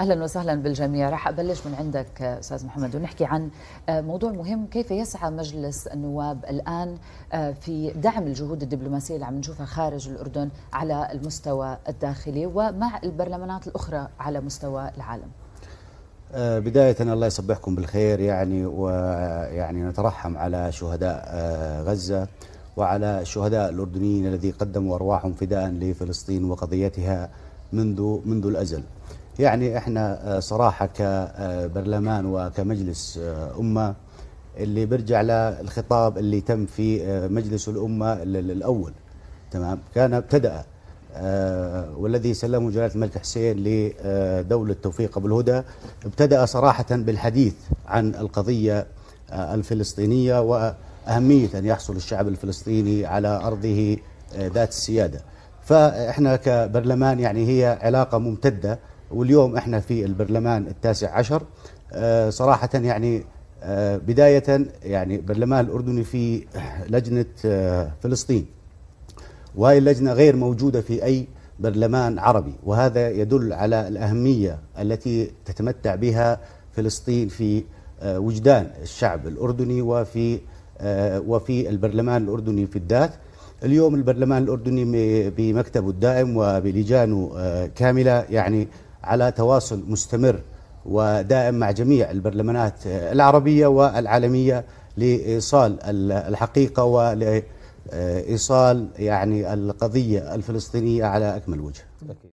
اهلا وسهلا بالجميع راح ابلش من عندك استاذ محمد ونحكي عن آه، موضوع مهم كيف يسعى مجلس النواب الان آه، في دعم الجهود الدبلوماسيه اللي عم نشوفها خارج الاردن على المستوى الداخلي ومع البرلمانات الاخرى على مستوى العالم آه، بداية الله يصبحكم بالخير يعني ويعني نترحم على شهداء غزة وعلى الشهداء الأردنيين الذي قدموا أرواحهم فداء لفلسطين وقضيتها منذ منذ الأزل يعني احنا آه، صراحه كبرلمان وكمجلس آه، امه اللي برجع للخطاب اللي تم في آه، مجلس الامه الاول تمام كان ابتدا والذي سلمه جلاله الملك حسين لدوله توفيق ابو الهدى ابتدا صراحه بالحديث عن القضيه الفلسطينيه واهميه ان يحصل الشعب الفلسطيني على ارضه ذات السياده فاحنا كبرلمان يعني هي علاقه ممتده واليوم احنا في البرلمان التاسع عشر آه، صراحة يعني آه، بداية يعني برلمان الأردني في لجنة آه، فلسطين وهي اللجنة غير موجودة في أي برلمان عربي وهذا يدل على الأهمية التي تتمتع بها فلسطين في وجدان الشعب الأردني وفي وفي البرلمان الأردني في الذات اليوم البرلمان الأردني بمكتبه الدائم وبلجانه كاملة يعني على تواصل مستمر ودائم مع جميع البرلمانات العربية والعالمية لإيصال الحقيقة ولإيصال يعني القضية الفلسطينية على أكمل وجه